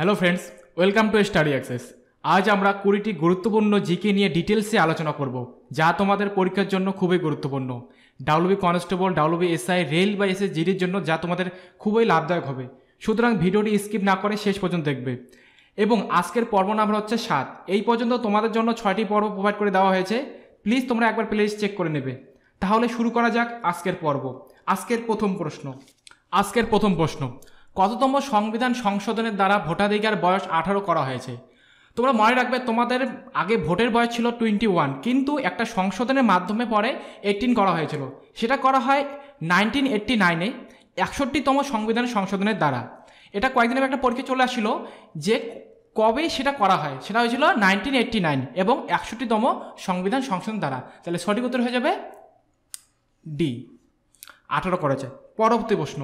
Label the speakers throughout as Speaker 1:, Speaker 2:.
Speaker 1: hello friends welcome to study access আজ আমরা কুড়িটি গুরুত্বপূর্ণ জিকে নিয়ে ডিটেলসে আলোচনা করব যা তোমাদের পরীক্ষার জন্য খুবই গুরুত্বপূর্ণ WB constable WB SI rail বা এসএস জিডির জন্য যা তোমাদের খুবই লাভদায়ক হবে সুতরাং ভিডিওটি স্কিপ না করে শেষ পর্যন্ত দেখবে এবং আজকের পর্ব নাম্বার হচ্ছে সাত এই পর্যন্ত তোমাদের জন্য ছয়টি পর্ব প্রোভাইড করে দেওয়া হয়েছে প্লিজ তোমরা একবার প্লেস চেক করে নেবে তাহলে শুরু করা যাক আজকের পর্ব আজকের প্রথম প্রশ্ন আজকের প্রথম প্রশ্ন কততম সংবিধান সংশোধনের দ্বারা ভোটাধিকার বয়স আঠারো করা হয়েছে তোমরা মনে রাখবে তোমাদের আগে ভোটের বয়স ছিল টোয়েন্টি ওয়ান কিন্তু একটা সংশোধনের মাধ্যমে পরে এইটিন করা হয়েছিল সেটা করা হয় নাইনটিন এইট্টি নাইনে একষট্টিতম সংবিধান সংশোধনের দ্বারা এটা কয়েকদিন আগে একটা পরীক্ষা চলে আসছিল যে কবে সেটা করা হয় সেটা হয়েছিল নাইনটিন এইট্টি নাইন এবং একষট্টিতম সংবিধান সংশোধন দ্বারা তাহলে সঠিক উত্তর হয়ে যাবে ডি আঠারো করেছে পরবর্তী প্রশ্ন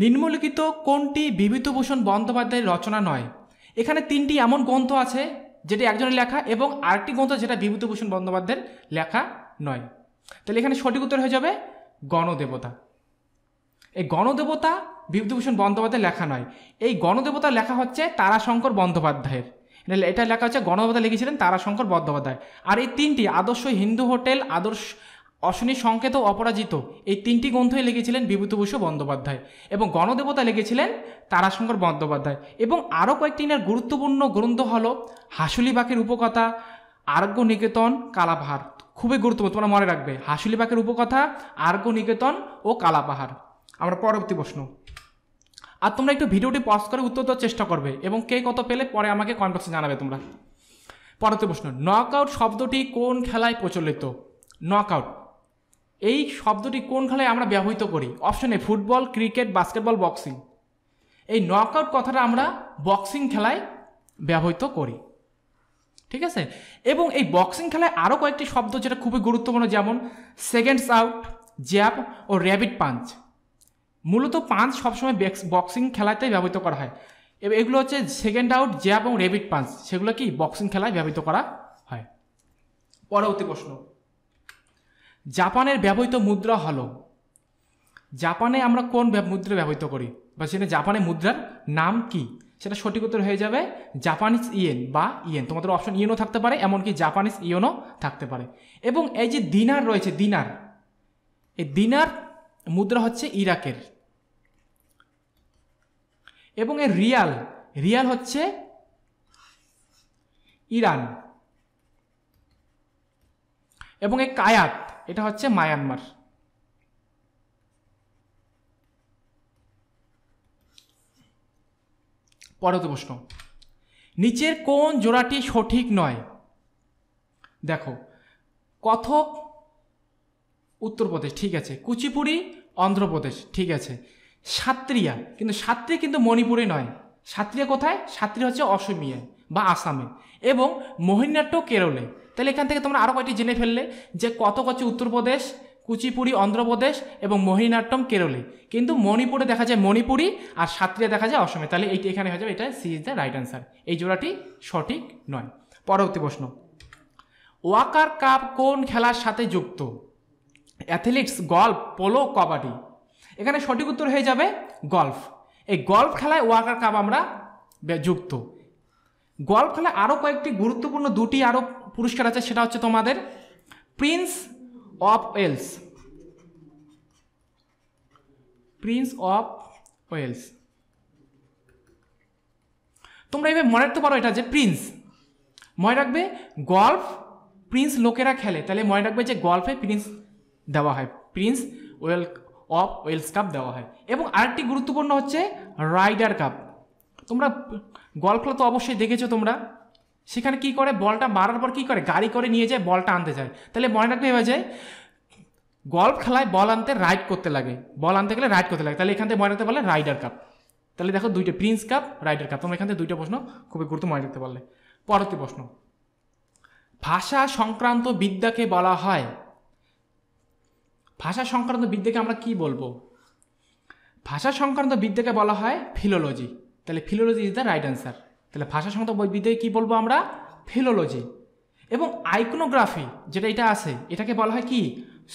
Speaker 1: নিম্নলিখিত কোনটি বিভূতিভূষণ বন্দ্যোপাধ্যায়ের রচনা নয় এখানে তিনটি এমন গ্রন্থ আছে যেটি একজনের লেখা এবং আরেকটি গ্রন্থ যেটা বিভূতিভূষণ বন্দ্যোপাধ্যায়ের লেখা নয় তাহলে এখানে সঠিক উত্তর হয়ে যাবে গণদেবতা এই গণদেবতা বিভূতিভূষণ বন্দ্যোপাধ্যায়ের লেখা নয় এই গণদেবতা লেখা হচ্ছে তারাশঙ্কর বন্দ্যোপাধ্যায়ের এটা লেখা হচ্ছে গণদেবতা লিখেছিলেন তারাশঙ্কর বন্দ্যোপাধ্যায় আর এই তিনটি আদর্শ হিন্দু হোটেল আদর্শ অশ্বিনী সংকেত অপরাজিত এই তিনটি গ্রন্থই লিখেছিলেন বিভূতিভূষণ বন্দ্যোপাধ্যায় এবং গণদেবতা লিখেছিলেন তারাশঙ্কর বন্দ্যোপাধ্যায় এবং আরও কয়েকটি এর গুরুত্বপূর্ণ গ্রন্থ হলো হাসুলি বাঘের উপকথা আরোগ্য নিকেতন কালাপাহাড় খুবই গুরুত্বপূর্ণ তোমরা মনে রাখবে হাসুলি বাঘের উপকথা আরোগ্য নিকেতন ও কালাপাহাড় আমরা পরবর্তী প্রশ্ন আর তোমরা একটু ভিডিওটি পজ করে উত্তর দেওয়ার চেষ্টা করবে এবং কে কত পেলে পরে আমাকে কমেন্ট জানাবে তোমরা পরবর্তী প্রশ্ন নক আউট শব্দটি কোন খেলায় প্রচলিত নক আউট এই শব্দটি কোন খেলায় আমরা ব্যবহৃত করি অপশনে ফুটবল ক্রিকেট বাস্কেটবল বক্সিং এই নকআউট কথাটা আমরা বক্সিং খেলায় ব্যবহৃত করি ঠিক আছে এবং এই বক্সিং খেলায় আরও কয়েকটি শব্দ যেটা খুবই গুরুত্বপূর্ণ যেমন সেকেন্ডস আউট জ্যাপ ও র্যাবিড পাঞ্চ মূলত পাঞ্চ সবসময় বক্সিং খেলাতেই ব্যবহৃত করা হয় এবং এগুলো হচ্ছে সেকেন্ড আউট জ্যাপ এবং র্যাবিড পাঞ্চ সেগুলো কি বক্সিং খেলায় ব্যবহৃত করা হয় পরবর্তী প্রশ্ন জাপানের ব্যবহৃত মুদ্রা হলো জাপানে আমরা কোন মুদ্রা ব্যবহৃত করি বা সেটা জাপানে মুদ্রার নাম কি সেটা সঠিক উত্তর হয়ে যাবে জাপানিজ ইয়েন বা ইয়েন তোমাদের অপশন ইয়েনও থাকতে পারে এমনকি জাপানিজ ইয়েনও থাকতে পারে এবং এই যে দিনার রয়েছে দিনার এই দিনার মুদ্রা হচ্ছে ইরাকের এবং এর রিয়াল রিয়াল হচ্ছে ইরান এবং এ কায়াত এটা হচ্ছে মায়ানমার পরবর্তী প্রশ্ন নিচের কোন জোড়াটি সঠিক নয় দেখো কথক উত্তরপ্রদেশ ঠিক আছে কুচিপুড়ি অন্ধ্রপ্রদেশ ঠিক আছে সাত্রিয়া কিন্তু সাত্রিয়া কিন্তু মণিপুরে নয় সাত্রিয়া কোথায় সাত্রিয়া হচ্ছে অসমিয়ায় বা আসামে এবং মোহিনীনাট্য কেরলে তাহলে এখান থেকে তোমরা আরও কয়টি জেনে ফেললে যে কত হচ্ছে উত্তরপ্রদেশ কুচিপুড়ি অন্ধ্রপ্রদেশ এবং মোহিনাট্যম কেরলে কিন্তু মণিপুরে দেখা যায় মণিপুরি আর সাতরিয়া দেখা যায় অসমে তাহলে এইটি এখানে হয়ে যাবে এটা C is the right answer এই জোড়াটি সঠিক নয় পরবর্তী প্রশ্ন ওয়াকার কাপ কোন খেলার সাথে যুক্ত অ্যাথলিটস গল্ফ পোলো কবাডি এখানে সঠিক উত্তর হয়ে যাবে গল্ফ এই গল্ফ খেলায় ওয়াকার কাপ আমরা যুক্ত গল্ফ খেলায় আরও কয়েকটি গুরুত্বপূর্ণ দুটি আরও পুরস্কার আছে সেটা হচ্ছে তোমাদের Prince of Wales Prince of Wales তোমরা এভাবে মনে রাখতে পারো এটা যে প্রিন্স মনে রাখবে গল্ফ প্রিন্স লোকেরা খেলে তাহলে মনে রাখবে যে গল্ফে প্রিন্স দেওয়া হয় Prince well of Wales cup দেওয়া হয় এবং আরেকটি গুরুত্বপূর্ণ হচ্ছে রাইডার কাপ তোমরা গল্ফটা তো অবশ্যই দেখেছো তোমরা সেখানে কি করে বলটা মারার পর কি করে গাড়ি করে নিয়ে যায় বলটা আনতে যায় তাহলে মনে রাখবে এবার যে গল্ফ খেলায় বল আনতে রাইড করতে লাগে বল আনতে গেলে রাইড করতে লাগে তাহলে এখান থেকে মনে রাখতে পারলে রাইডার কাপ তাহলে দেখো দুইটা প্রিন্স কাপ রাইডার কাপ তোমরা এখান থেকে দুইটা প্রশ্ন খুবই গুরুত্ব মনে রাখতে পারলে পরবর্তী প্রশ্ন ভাষা সংক্রান্ত বিদ্যাকে বলা হয় ভাষা সংক্রান্ত বিদ্যাকে আমরা কি বলবো ভাষা সংক্রান্ত বিদ্যাকে বলা হয় ফিলোলজি তাহলে philology is the right answer তাহলে ভাষা সংক্রান্ত বৈবিধ্যায় কী বলবো আমরা ফিলোলজি এবং আইকনোগ্রাফি যেটা এটা আছে এটাকে বলা হয় কি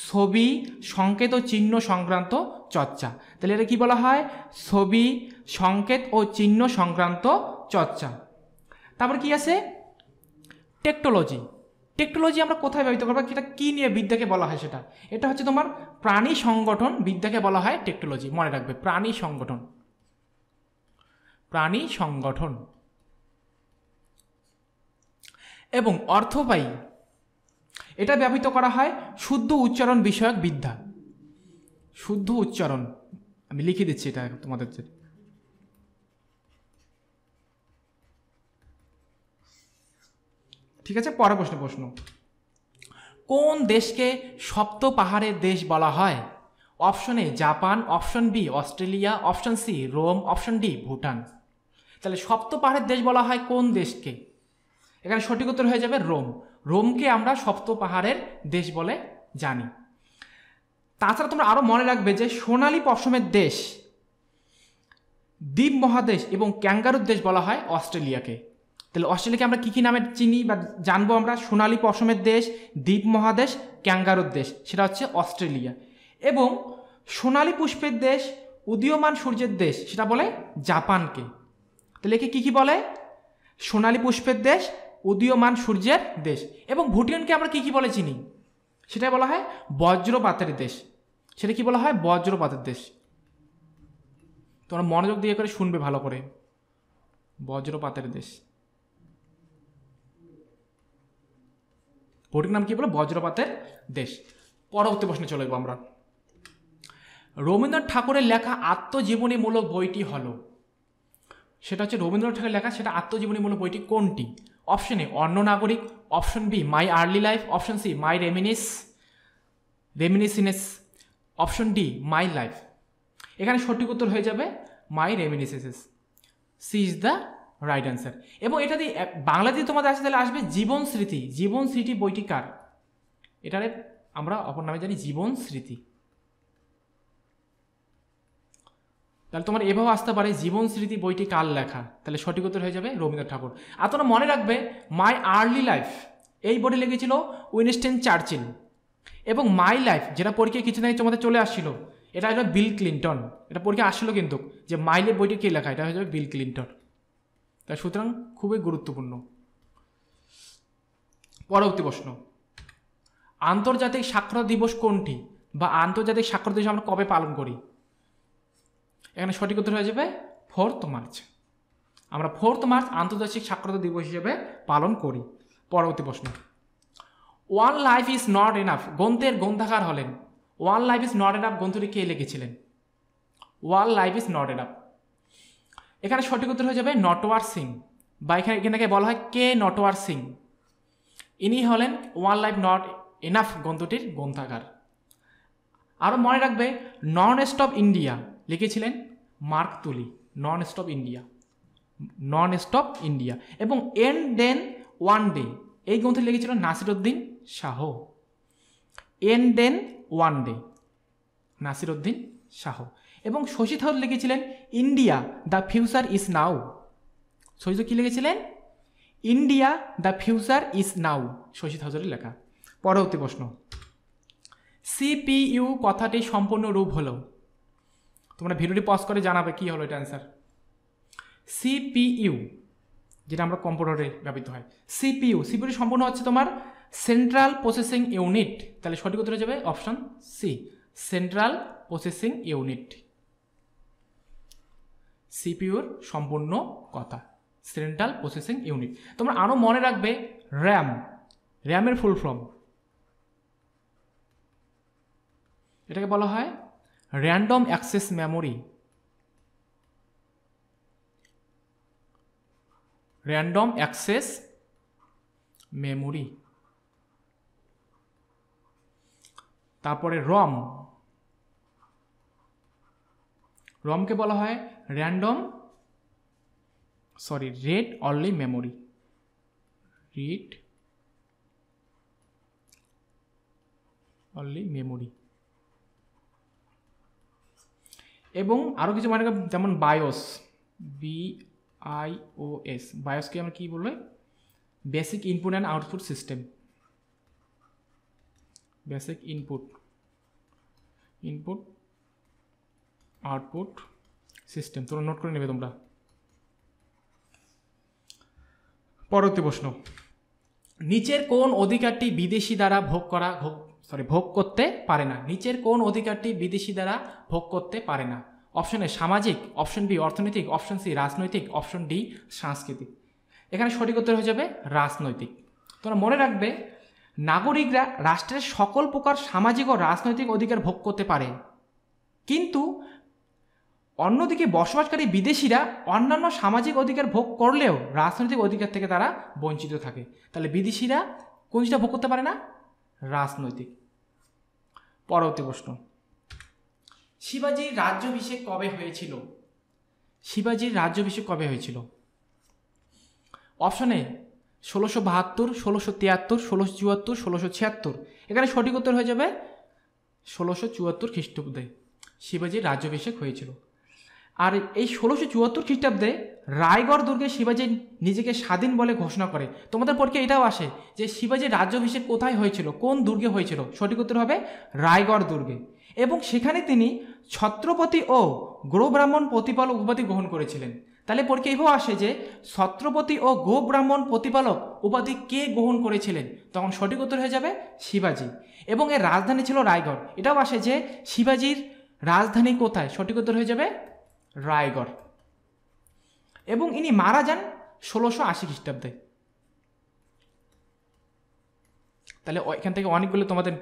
Speaker 1: ছবি সংকেত ও চিহ্ন সংক্রান্ত চর্চা তাহলে এটা কি বলা হয় ছবি সংকেত ও চিহ্ন সংক্রান্ত চর্চা তারপর কি আছে টেকটোলজি টেকনোলজি আমরা কোথায় ব্যবহৃত করবো এটা কী নিয়ে বিদ্যাকে বলা হয় সেটা এটা হচ্ছে তোমার প্রাণী সংগঠন বিদ্যাকে বলা হয় টেকটোলজি মনে রাখবে প্রাণী সংগঠন প্রাণী সংগঠন এবং অর্থপায়ী এটা ব্যবহৃত করা হয় শুদ্ধ উচ্চারণ বিষয়ক বিদ্যা শুদ্ধ উচ্চারণ আমি লিখে দিচ্ছি এটা তোমাদের ঠিক আছে পরে প্রশ্ন প্রশ্ন কোন দেশকে সপ্ত পাহাড়ের দেশ বলা হয় option A Japan option B Australia option C Rome option D Bhutan তাহলে সপ্ত পাহাড়ের দেশ বলা হয় কোন দেশকে এখানে সঠিক উত্তর হয়ে যাবে রোম রোমকে আমরা সপ্ত পাহাড়ের দেশ বলে জানি তাছাড়া তোমরা আরও মনে রাখবে যে সোনালী পশমের দেশ দ্বীপ মহাদেশ এবং ক্যাঙ্গারুর দেশ বলা হয় অস্ট্রেলিয়াকে তাহলে অস্ট্রেলিয়াকে আমরা কী কী নামে চিনি বা জানবো আমরা সোনালী পশমের দেশ দ্বীপ মহাদেশ ক্যাঙ্গারুর দেশ সেটা হচ্ছে অস্ট্রেলিয়া এবং সোনালী পুষ্পের দেশ উদীয়মান সূর্যের দেশ সেটা বলে জাপানকে তাহলে একে কী কী বলে সোনালী পুষ্পের দেশ উদীয়মান সূর্যের দেশ এবং ভুটিয়ানকে আমরা কী কী বলে চিনি সেটা বলা হয় বজ্রপাতের দেশ সেটা কি বলা হয় বজ্রপাতের দেশ তোমরা মনোযোগ দিয়ে করে শুনবে ভালো করে বজ্রপাতের দেশ ভোটের নাম কি বলো বজ্রপাতের দেশ পরবর্তী প্রশ্নে চলে যাবো আমরা রবীন্দ্রনাথ ঠাকুরের লেখা আত্মজীবনীমূলক বইটি হলো সেটা হচ্ছে রবীন্দ্রনাথ ঠাকুরের লেখা সেটা আত্মজীবনীমূলক বইটি কোনটি অপশন এ অন্য নাগরিক option B my early life option C my reminisce reminiscences option D my life এখানে সঠিক উত্তর হয়ে যাবে my reminiscences C is the right answer এবং এটা দিয়ে বাংলা দিয়ে তোমাদের আসে তাহলে আসবে জীবন স্মৃতি জীবন স্মৃতি বইটি কার এটারে আমরা অপর নামে জানি জীবন স্মৃতি তাহলে তোমার এভাবে আসতে পারে জীবন স্মৃতি বইটি কাল লেখা তাহলে সঠিক উত্তর হয়ে যাবে রবীন্দ্রনাথ ঠাকুর আর তোমরা মনে রাখবে মাই আর্লি লাইফ এই বইটি লিখেছিল উইনস্টেন চার্চিল এবং মাই লাইফ যেটা পরীক্ষায় কিছু নাই তোমাদের চলে আসছিল এটা হলো বিল ক্লিন্টন এটা পরীক্ষা আসছিল কিন্তু যে মাইলের বইটি কে লেখা এটা হয়ে যাবে বিল ক্লিন্টন তাই সুতরাং খুবই গুরুত্বপূর্ণ পরবর্তী প্রশ্ন আন্তর্জাতিক সাক্ষরতা দিবস কোনটি বা আন্তর্জাতিক সাক্ষরতা দিবস আমরা কবে পালন করি এখানে সঠিক উত্তর হয়ে যাবে ফোর্থ মার্চ আমরা ফোর্থ মার্চ আন্তর্জাতিক সাক্ষরতা দিবস হিসেবে পালন করি পরবর্তী প্রশ্ন one life is not enough গ্রন্থের গ্রন্থাকার হলেন one life is not enough গ্রন্থটি কে লিখেছিলেন one life is not enough এখানে সঠিক উত্তর হয়ে যাবে নটওয়ার সিং বা এখানে এখানে বলা হয় কে নটওয়ার সিং ইনি হলেন ওয়ান লাইফ নট এনাফ গ্রন্থটির গ্রন্থাকার আরও মনে রাখবে নন স্টপ ইন্ডিয়া লিখেছিলেন Mark Tully non stop India non stop India এবং এন দেন ওয়ান ডে এই গ্রন্থে লিখেছিল Naseeruddin Shah and then one day Naseeruddin Shah এবং শশী থাউর লিখেছিলেন India the future is now Shashi কী লিখেছিলেন India the future is now Shashi থাউজারের লেখা পরবর্তী প্রশ্ন সিপিইউ কথাটি সম্পূর্ণ রূপ হলো তোমরা ভিডিওটি পজ করে জানাবে কী হলো এটা অ্যান্সার সিপিইউ যেটা আমরা কম্পিউটারে ব্যবহৃত হয় সিপিইউ সিপিইউ সম্পূর্ণ হচ্ছে তোমার সেন্ট্রাল প্রসেসিং ইউনিট তাহলে সঠিক উত্তর যাবে option C central processing unit সিপিউর সম্পূর্ণ কথা সেন্ট্রাল প্রসেসিং ইউনিট তোমরা আরও মনে রাখবে র্যাম র্যামের ফুল ফর্ম এটাকে বলা হয় random access memory random access memory তারপরে রম রমকে বলা হয় random sorry read only memory read only memory এবং আরও কিছু মানে যেমন BIOS B I O S বায়োসকে আমরা কী বলবো basic input and output system basic input input output system তোমরা নোট করে নেবে তোমরা পরবর্তী প্রশ্ন নিচের কোন অধিকারটি বিদেশি দ্বারা ভোগ করা সরি ভোগ করতে পারে না নিচের কোন অধিকারটি বিদেশি দ্বারা ভোগ করতে পারে না অপশন এ সামাজিক অপশন বি অর্থনৈতিক অপশন সি রাজনৈতিক অপশন ডি সাংস্কৃতিক এখানে সঠিক উত্তর হয়ে যাবে রাজনৈতিক তোমরা মনে রাখবে নাগরিকরা রাষ্ট্রের সকল প্রকার সামাজিক ও রাজনৈতিক অধিকার ভোগ করতে পারে কিন্তু অন্যদিকে বসবাসকারী বিদেশিরা অন্যান্য সামাজিক অধিকার ভোগ করলেও রাজনৈতিক অধিকার থেকে তারা বঞ্চিত থাকে তাহলে বিদেশিরা কোন জিনিসটা ভোগ করতে পারে না রাজনৈতিক পরবর্তী প্রশ্ন শিবাজির রাজ্যাভিষেক কবে হয়েছিল শিবাজির রাজ্যাভিষেক কবে হয়েছিল অপশন এ ষোলোশো বাহাত্তর ষোলোশো তিয়াত্তর ষোলোশো চুয়াত্তর ষোলোশো ছিয়াত্তর এখানে সঠিক উত্তর হয়ে যাবে ষোলোশো চুয়াত্তর খ্রিস্টাব্দে শিবাজির রাজ্যাভিষেক হয়েছিল আর এই ষোলোশো চুয়াত্তর খ্রিস্টাব্দে রায়গড় দুর্গে শিবাজি নিজেকে স্বাধীন বলে ঘোষণা করে তোমাদের পক্ষে এটাও আসে যে শিবাজি রাজ্যাভিষেক কোথায় হয়েছিল কোন দুর্গে হয়েছিল সঠিক উত্তর হবে রায়গড় দুর্গে এবং সেখানে তিনি ছত্রপতি ও ব্রাহ্মণ প্রতিপালক উপাধি গ্রহণ করেছিলেন তাহলে পরীক্ষা এভাবে আসে যে ছত্রপতি ও গো ব্রাহ্মণ প্রতিপালক উপাধি কে গ্রহণ করেছিলেন তখন সঠিক উত্তর হয়ে যাবে শিবাজি এবং এর রাজধানী ছিল রায়গড় এটাও আসে যে শিবাজির রাজধানী কোথায় সঠিক উত্তর হয়ে যাবে রায়গড় এবং ইনি মারা যান ষোলোশো আশি খ্রিস্টাব্দে তাহলে এখান থেকে অনেকগুলো তোমাদের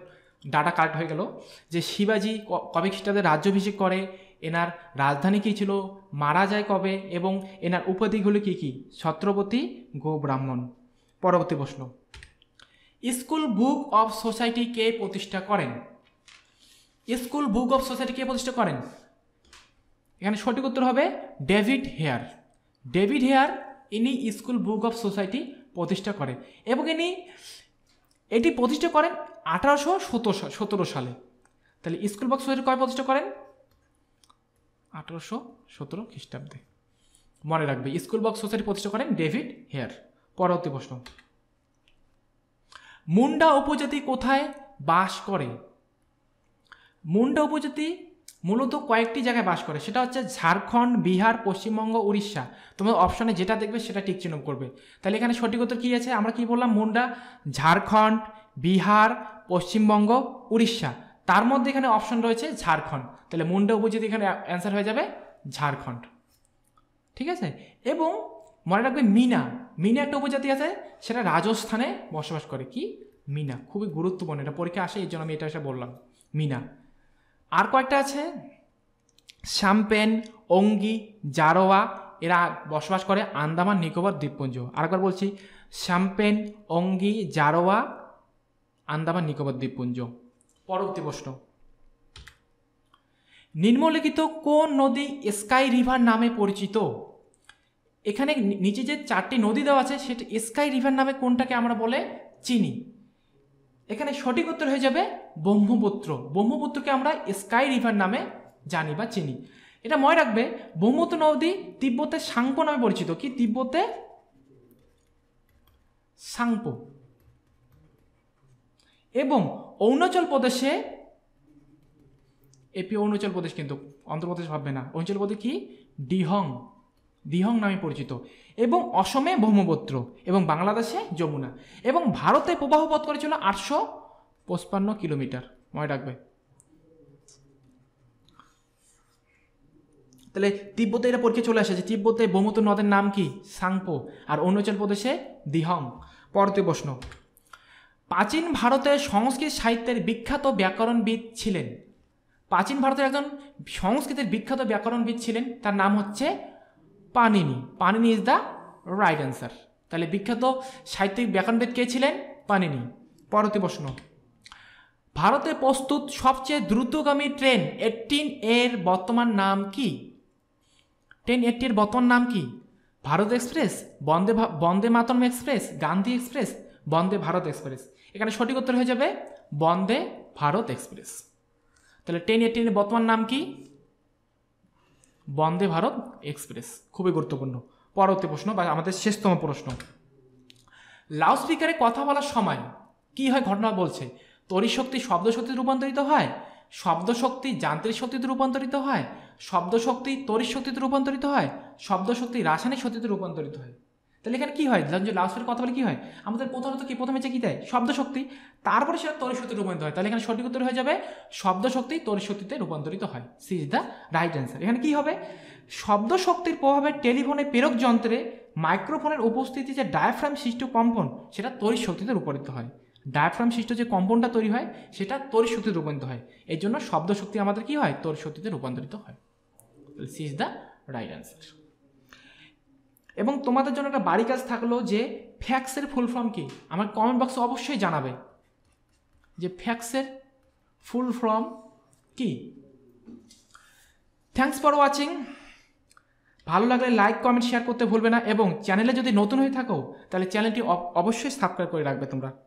Speaker 1: ডাটা কাট হয়ে গেল যে শিবাজি কবে খ্রিস্টাব্দে রাজ্যাভিষেক করে এনার রাজধানী কী ছিল মারা যায় কবে এবং এনার উপাধিগুলি কী কী ছত্রপতি গো ব্রাহ্মণ পরবর্তী প্রশ্ন স্কুল বুক অফ সোসাইটি কে প্রতিষ্ঠা করেন স্কুল বুক অফ সোসাইটি কে প্রতিষ্ঠা করেন এখানে সঠিক উত্তর হবে ডেভিড হেয়ার ডেভিড হেয়ার ইনি স্কুল বুক অফ সোসাইটি প্রতিষ্ঠা করেন এবং ইনি এটি প্রতিষ্ঠা করেন আঠারোশো সতেরো সালে তাহলে স্কুল বুক সোসাইটি কয় প্রতিষ্ঠা করেন আঠারোশো সতেরো খ্রিস্টাব্দে মনে রাখবে স্কুল বক্স সোসাইটি প্রতিষ্ঠা করেন ডেভিড হেয়ার পরবর্তী প্রশ্ন মুন্ডা উপজাতি কোথায় বাস করে মুন্ডা উপজাতি মূলত কয়েকটি জায়গায় বাস করে সেটা হচ্ছে ঝাড়খণ্ড বিহার পশ্চিমবঙ্গ উড়িষ্যা তোমার অপশনে যেটা দেখবে সেটা টিকচিহ্ন করবে তাহলে এখানে সঠিক উত্তর কী আছে আমরা কি বললাম মুন্ডা ঝাড়খণ্ড বিহার পশ্চিমবঙ্গ উড়িষ্যা তার মধ্যে এখানে অপশন রয়েছে ঝাড়খণ্ড তাহলে মুন্ডা উপজাতি এখানে অ্যান্সার হয়ে যাবে ঝাড়খণ্ড ঠিক আছে এবং মনে রাখবে মিনা মিনা একটা উপজাতি আছে সেটা রাজস্থানে বসবাস করে কি মিনা খুবই গুরুত্বপূর্ণ এটা পরীক্ষা আসে এই জন্য আমি এটা এসে বললাম মিনা আর কয়েকটা আছে শ্যাম্পেন অঙ্গি জারোয়া এরা বসবাস করে আন্দামান নিকোবর দ্বীপপুঞ্জ আরেকবার বলছি শ্যাম্পেন অঙ্গি জারোয়া আন্দামান নিকোবর দ্বীপপুঞ্জ পরবর্তী প্রশ্ন নিম্নলিখিত কোন নদী স্কাই রিভার নামে পরিচিত এখানে নিচে যে চারটি নদী দেওয়া আছে সেটা স্কাই রিভার নামে কোনটাকে আমরা বলে চিনি এখানে সঠিক উত্তর হয়ে যাবে ব্রহ্মপুত্র ব্রহ্মপুত্রকে আমরা স্কাই রিভার নামে জানি বা চিনি এটা মনে রাখবে ব্রহ্মপুত্র নদী তিব্বতের সাংপো নামে পরিচিত কি তিব্বতে সাংপো এবং অরুণাচল প্রদেশে এপি অরুণাচল প্রদেশ কিন্তু অন্ধ্রপ্রদেশ ভাববে না অরুণাচল প্রদেশ কি ডিহং দিহং নামে পরিচিত এবং অসমে ব্রহ্মপুত্র এবং বাংলাদেশে যমুনা এবং ভারতে প্রবাহ করেছিল আটশো পঁচপান্ন কিলোমিটার মনে রাখবে তাহলে তিব্বতে এটা পরীক্ষা চলে আসে যে তিব্বতে ব্রহ্মপুত্র নদের নাম কি সাংপো আর অরুণাচল প্রদেশে দিহং পরবর্তী প্রশ্ন প্রাচীন ভারতের সংস্কৃত সাহিত্যের বিখ্যাত ব্যাকরণবিদ ছিলেন প্রাচীন ভারতের একজন সংস্কৃতের বিখ্যাত ব্যাকরণবিদ ছিলেন তার নাম হচ্ছে Panini Panini is the right answer তাহলে বিখ্যাত সাহিত্যিক ব্যাকরণবিদ কে ছিলেন পানিনি পরবর্তী প্রশ্ন ভারতে প্রস্তুত সবচেয়ে দ্রুতগামী ট্রেন এইটিন এর বর্তমান নাম কি ট্রেন এইটির বর্তমান নাম কি Bharat express Vande Vande Mataram express Gandhi express Vande Bharat express এখানে সঠিক উত্তর হয়ে যাবে বন্দে ভারত এক্সপ্রেস তাহলে ট্রেন এটিনের বর্তমান নাম কি বন্দে ভারত এক্সপ্রেস খুবই গুরুত্বপূর্ণ পরবর্তী প্রশ্ন বা আমাদের শেষতম প্রশ্ন লাউড স্পিকারে কথা বলার সময় কি হয় ঘটনা বলছে তরিশক্তি শব্দ শক্তি রূপান্তরিত হয় শব্দ শক্তি যান্ত্রিক শক্তিতে রূপান্তরিত হয় শব্দ শক্তি তরিশ শক্তিতে রূপান্তরিত হয় শব্দ শক্তি রাসায়নিক শক্তিতে রূপান্তরিত হয় তাহলে এখানে কী হয় যে লাউসের কথা বলে কী হয় আমাদের প্রথমত কি প্রথমে যে কী দেয় শব্দ শক্তি তারপরে সেটা তরি শক্তিতে রূপান্তরিত হয় তাহলে এখানে সঠিক উত্তর হয়ে যাবে শব্দ শক্তি তরি শক্তিতে রূপান্তরিত হয় C is the right answer এখানে কী হবে শব্দ শক্তির প্রভাবে টেলিফোনে প্রেরক যন্ত্রে মাইক্রোফোনের উপস্থিতি যে ডায়াফ্রাম সৃষ্ট কম্পন সেটা তরি শক্তিতে রূপান্তরিত হয় ডায়াফ্রাম সৃষ্ট যে কম্পনটা তৈরি হয় সেটা তরিশক্তিতে রূপান্তরিত হয় এর জন্য শব্দ শক্তি আমাদের কী হয় তরিশক্তিতে রূপান্তরিত হয় তাহলে C is the right answer এবং তোমাদের জন্য একটা বাড়ি কাজ থাকলো যে ফ্যাক্সের ফুল ফর্ম কি আমার কমেন্ট বক্সে অবশ্যই জানাবে যে ফ্যাক্সের ফুল ফর্ম কি থ্যাংকস ফর ওয়াচিং ভালো লাগলে লাইক কমেন্ট শেয়ার করতে ভুলবে না এবং চ্যানেলে যদি নতুন হয়ে থাকো তাহলে চ্যানেলটি অবশ্যই সাবস্ক্রাইব করে রাখবে তোমরা